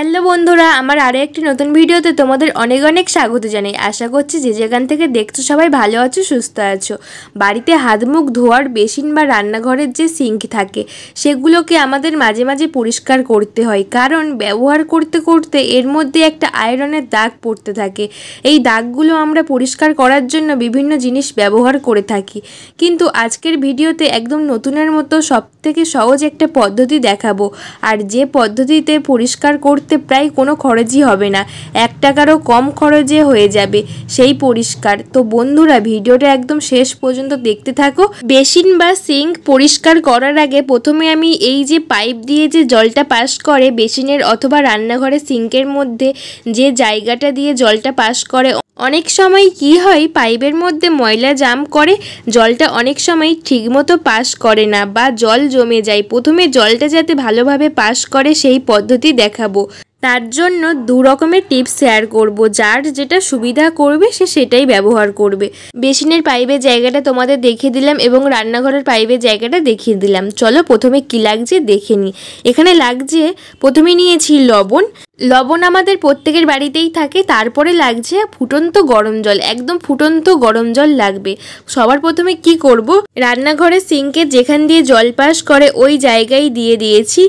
hello বন্ধুরা আমার আরও একটি নতুন ভিডিওতে তোমাদের অনেক অনেক স্বাগত জানাই আশা করছি যে যেখান থেকে দেখছো সবাই ভালো আছো সুস্থ আছো বাড়িতে হাত মুখ ধোয়ার বেসিন বা রান্নাঘরের যে সিঙ্ক থাকে সেগুলোকে আমাদের মাঝে মাঝে পরিষ্কার করতে হয় কারণ ব্যবহার করতে করতে এর মধ্যে একটা আয়রনের দাগ পড়তে থাকে এই দাগগুলো আমরা পরিষ্কার করার জন্য বিভিন্ন জিনিস ব্যবহার করে থাকি কিন্তু আজকের ভিডিওতে একদম নতুনের মতো সব থেকে সহজ একটা পদ্ধতি দেখাবো আর যে পদ্ধতিতে পরিষ্কার করতে করতে প্রায় কোনো খরচই হবে না এক টাকারও কম খরচে হয়ে যাবে সেই পরিষ্কার তো বন্ধুরা ভিডিওটা একদম শেষ পর্যন্ত দেখতে থাকো বেসিন বা সিঙ্ক পরিষ্কার করার আগে প্রথমে আমি এই যে পাইপ দিয়ে যে জলটা পাস করে বেসিনের অথবা রান্নাঘরে সিঙ্কের মধ্যে যে জায়গাটা দিয়ে জলটা পাস করে অনেক সময় কি হয় পাইপের মধ্যে ময়লা জাম করে জলটা অনেক সময় ঠিকমতো পাস করে না বা জল জমে যায় প্রথমে জলটা যাতে ভালোভাবে পাস করে সেই পদ্ধতি দেখাবো তার জন্য দু রকমের টিপস শেয়ার করব যার যেটা সুবিধা করবে সে সেটাই ব্যবহার করবে বেসিনের পাইপের জায়গাটা তোমাদের দেখিয়ে দিলাম এবং রান্নাঘরের পাইপের জায়গাটা দেখিয়ে দিলাম চলো প্রথমে কি লাগছে দেখে নিই এখানে লাগছে প্রথমে নিয়েছি লবণ লবণ আমাদের প্রত্যেকের বাড়িতেই থাকে তারপরে লাগছে ফুটন্ত গরম জল একদম ফুটন্ত গরম জল লাগবে সবার প্রথমে কি করব রান্নাঘরের সিঙ্কে যেখান দিয়ে জল পাস করে ওই জায়গায় দিয়ে দিয়েছি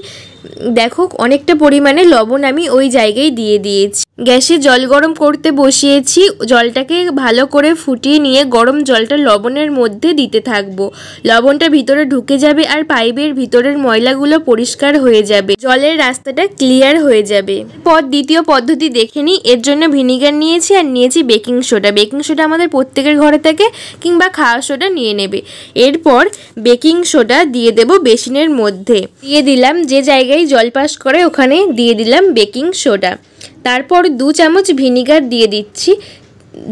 দেখো অনেকটা পরিমাণে লবণ আমি ওই জায়গায় দিয়ে দিয়েছি গ্যাসে জল গরম করতে বসিয়েছি জলটাকে ভালো করে ফুটিয়ে নিয়ে গরম জলটা লবণের মধ্যে দিতে থাকবো লবণটা ভিতরে ঢুকে যাবে আর পাইপের ভিতরের ময়লাগুলো পরিষ্কার হয়ে যাবে জলের রাস্তাটা ক্লিয়ার হয়ে যাবে পর দ্বিতীয় পদ্ধতি দেখে নিই এর জন্য ভিনিগার নিয়েছি আর নিয়েছি বেকিং সোডা বেকিং সোডা আমাদের প্রত্যেকের ঘরে থাকে কিংবা খাওয়া সোডা নিয়ে নেবে এরপর বেকিং সোডা দিয়ে দেব বেসিনের মধ্যে দিয়ে দিলাম যে জায়গা জায়গায় জল পাস করে ওখানে দিয়ে দিলাম বেকিং সোডা তারপর দু চামচ ভিনিগার দিয়ে দিচ্ছি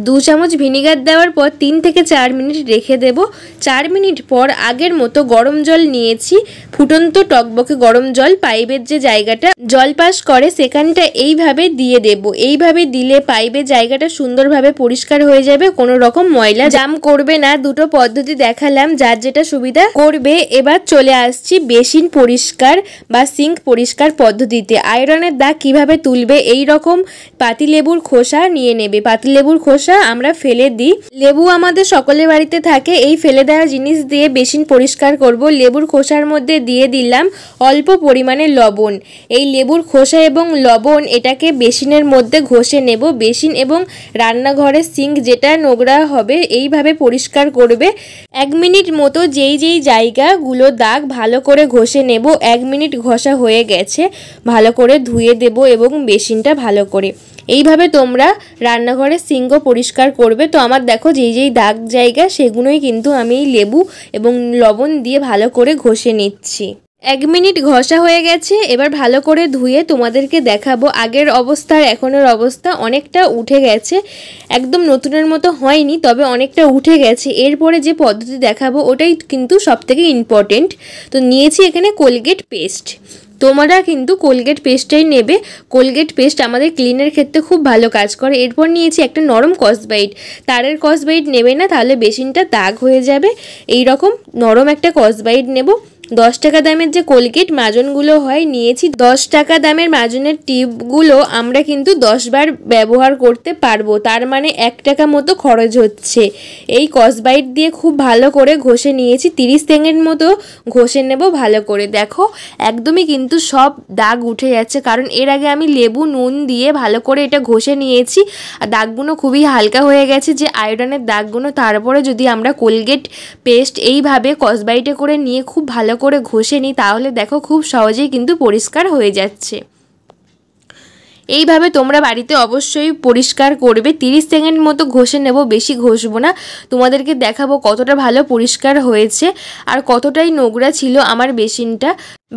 দু চামচ ভিনিগার দেওয়ার পর তিন থেকে চার মিনিট রেখে দেব চার মিনিট পর আগের মতো গরম জল নিয়েছি ফুটন্ত টকবকে গরম জল পাইপের যে জায়গাটা জল পাস করে সেখানটা এইভাবে দিয়ে দেব এইভাবে দিলে পাইপের জায়গাটা সুন্দরভাবে পরিষ্কার হয়ে যাবে কোনো রকম ময়লা জাম করবে না দুটো পদ্ধতি দেখালাম যার যেটা সুবিধা করবে এবার চলে আসছি বেসিন পরিষ্কার বা সিঙ্ক পরিষ্কার পদ্ধতিতে আয়রনের দাগ কিভাবে তুলবে এই রকম পাতিলেবুর খোসা নিয়ে নেবে পাতিলেবুর খোসা খোসা আমরা ফেলে দিই লেবু আমাদের সকলের বাড়িতে থাকে এই ফেলে দেওয়া জিনিস দিয়ে বেসিন পরিষ্কার করব লেবুর খোসার মধ্যে দিয়ে দিলাম অল্প পরিমাণে লবণ এই লেবুর খোসা এবং লবণ এটাকে বেসিনের মধ্যে ঘষে নেব বেসিন এবং রান্নাঘরের সিঙ্ক যেটা নোংরা হবে এইভাবে পরিষ্কার করবে এক মিনিট মতো যেই যেই জায়গাগুলো দাগ ভালো করে ঘষে নেব এক মিনিট ঘষা হয়ে গেছে ভালো করে ধুয়ে দেব এবং বেসিনটা ভালো করে এইভাবে তোমরা রান্নাঘরে সিঙ্গ পরিষ্কার করবে তো আমার দেখো যেই যেই দাগ জায়গা সেগুলোই কিন্তু আমি লেবু এবং লবণ দিয়ে ভালো করে ঘষে নিচ্ছি এক মিনিট ঘষা হয়ে গেছে এবার ভালো করে ধুয়ে তোমাদেরকে দেখাবো আগের অবস্থার এখনের অবস্থা অনেকটা উঠে গেছে একদম নতুনের মতো হয়নি তবে অনেকটা উঠে গেছে এরপরে যে পদ্ধতি দেখাবো ওটাই কিন্তু সবথেকে ইম্পর্টেন্ট তো নিয়েছি এখানে কোলগেট পেস্ট তোমরা কিন্তু কোলগেট পেস্টটাই নেবে কোলগেট পেস্ট আমাদের ক্লিনের ক্ষেত্রে খুব ভালো কাজ করে এরপর নিয়েছি একটা নরম কসবাইট তারের কসবাইট নেবে না তাহলে বেসিনটা দাগ হয়ে যাবে এই রকম নরম একটা কসবাইট নেব দশ টাকা দামের যে কোলগেট মাজনগুলো হয় নিয়েছি দশ টাকা দামের মাজনের টিপগুলো আমরা কিন্তু দশবার ব্যবহার করতে পারবো তার মানে এক টাকা মতো খরচ হচ্ছে এই কসবাইট দিয়ে খুব ভালো করে ঘষে নিয়েছি তিরিশ সেকেন্ড মতো ঘষে নেব ভালো করে দেখো একদমই কিন্তু সব দাগ উঠে যাচ্ছে কারণ এর আগে আমি লেবু নুন দিয়ে ভালো করে এটা ঘষে নিয়েছি আর দাগগুলো খুবই হালকা হয়ে গেছে যে আয়োডনের দাগগুলো তারপরে যদি আমরা কোলগেট পেস্ট এইভাবে কসবাইটে করে নিয়ে খুব ভালো করে ঘষে নিই তাহলে দেখো খুব সহজেই কিন্তু পরিষ্কার হয়ে যাচ্ছে এইভাবে তোমরা বাড়িতে অবশ্যই পরিষ্কার করবে 30 সেকেন্ড মতো ঘষে নেব বেশি ঘষবো না তোমাদেরকে দেখাবো কতটা ভালো পরিষ্কার হয়েছে আর কতটাই নোংরা ছিল আমার বেসিনটা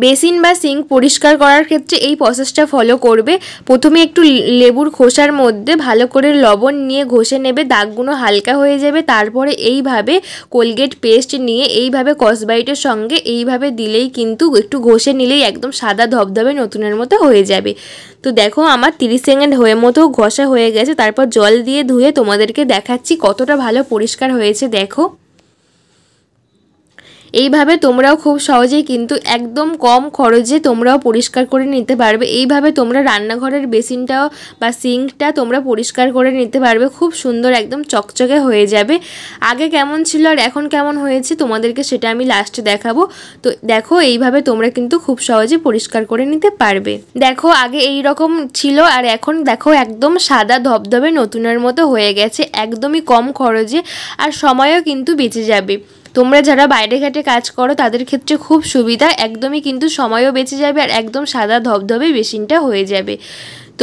বেসিন বা সিঙ্ক পরিষ্কার করার ক্ষেত্রে এই প্রসেসটা ফলো করবে প্রথমে একটু লেবুর খোসার মধ্যে ভালো করে লবণ নিয়ে ঘষে নেবে দাগগুলো হালকা হয়ে যাবে তারপরে এইভাবে কোলগেট পেস্ট নিয়ে এইভাবে কসবাইটের সঙ্গে এইভাবে দিলেই কিন্তু একটু ঘষে নিলেই একদম সাদা ধবধবে নতুনের মতো হয়ে যাবে তো দেখো আমার তিরিশ সেকেন্ড হয়ে মতো ঘষা হয়ে গেছে তারপর জল দিয়ে ধুয়ে তোমাদেরকে দেখাচ্ছি কতটা ভালো পরিষ্কার হয়েছে দেখো এইভাবে তোমরাও খুব সহজেই কিন্তু একদম কম খরচে তোমরাও পরিষ্কার করে নিতে পারবে এইভাবে তোমরা রান্নাঘরের বেসিনটাও বা সিঙ্কটা তোমরা পরিষ্কার করে নিতে পারবে খুব সুন্দর একদম চকচকে হয়ে যাবে আগে কেমন ছিল আর এখন কেমন হয়েছে তোমাদেরকে সেটা আমি লাস্টে দেখাবো তো দেখো এইভাবে তোমরা কিন্তু খুব সহজে পরিষ্কার করে নিতে পারবে দেখো আগে এই রকম ছিল আর এখন দেখো একদম সাদা ধবধবে নতুনের মতো হয়ে গেছে একদমই কম খরচে আর সময়ও কিন্তু বেঁচে যাবে তোমরা যারা বাইরে ঘাটে কাজ করো তাদের ক্ষেত্রে খুব সুবিধা একদমই কিন্তু সময়ও বেঁচে যাবে আর একদম সাদা ধবধবে মেশিনটা হয়ে যাবে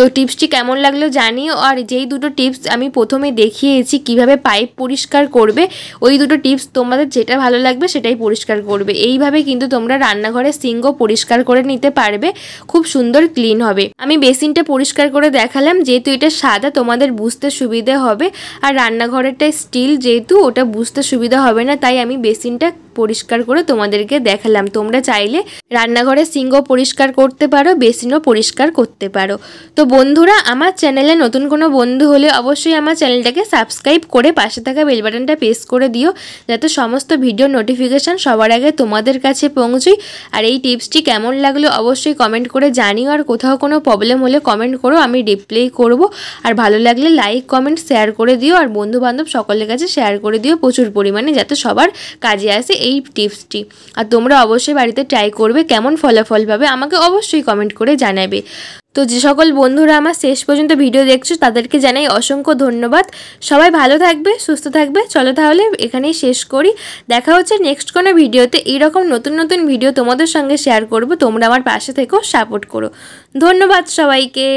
তো টিপসটি কেমন লাগলো জানিও আর যেই দুটো টিপস আমি প্রথমে দেখিয়েছি কিভাবে পাইপ পরিষ্কার করবে ওই দুটো টিপস তোমাদের যেটা ভালো লাগবে সেটাই পরিষ্কার করবে এইভাবে কিন্তু তোমরা রান্নাঘরে সিঙ্গো পরিষ্কার করে নিতে পারবে খুব সুন্দর ক্লিন হবে আমি বেসিনটা পরিষ্কার করে দেখালাম যেহেতু এটা সাদা তোমাদের বুঝতে সুবিধে হবে আর রান্নাঘরেরটা স্টিল যেহেতু ওটা বুঝতে সুবিধা হবে না তাই আমি বেসিনটা পরিষ্কার করে তোমাদেরকে দেখালাম তোমরা চাইলে রান্নাঘরে সিঙ্গ পরিষ্কার করতে পারো বেসিনও পরিষ্কার করতে পারো তো বন্ধুরা আমার চ্যানেলে নতুন কোনো বন্ধু হলে অবশ্যই আমার চ্যানেলটাকে সাবস্ক্রাইব করে পাশে থাকা বেল বাটনটা প্রেস করে দিও যাতে সমস্ত ভিডিও নোটিফিকেশান সবার আগে তোমাদের কাছে পৌঁছই আর এই টিপসটি কেমন লাগলো অবশ্যই কমেন্ট করে জানিও আর কোথাও কোনো প্রবলেম হলে কমেন্ট করো আমি রিপ্লাই করব আর ভালো লাগলে লাইক কমেন্ট শেয়ার করে দিও আর বন্ধুবান্ধব সকলের কাছে শেয়ার করে দিও প্রচুর পরিমাণে যাতে সবার কাজে আসে এই টিপসটি আর তোমরা অবশ্যই বাড়িতে ট্রাই করবে কেমন ফলাফল পাবে আমাকে অবশ্যই কমেন্ট করে জানাবে তো যে সকল বন্ধুরা আমার শেষ পর্যন্ত ভিডিও দেখছো তাদেরকে জানাই অসংখ্য ধন্যবাদ সবাই ভালো থাকবে সুস্থ থাকবে চলো তাহলে এখানেই শেষ করি দেখা হচ্ছে নেক্সট কোনো ভিডিওতে এইরকম নতুন নতুন ভিডিও তোমাদের সঙ্গে শেয়ার করব তোমরা আমার পাশে থেকেও সাপোর্ট করো ধন্যবাদ সবাইকে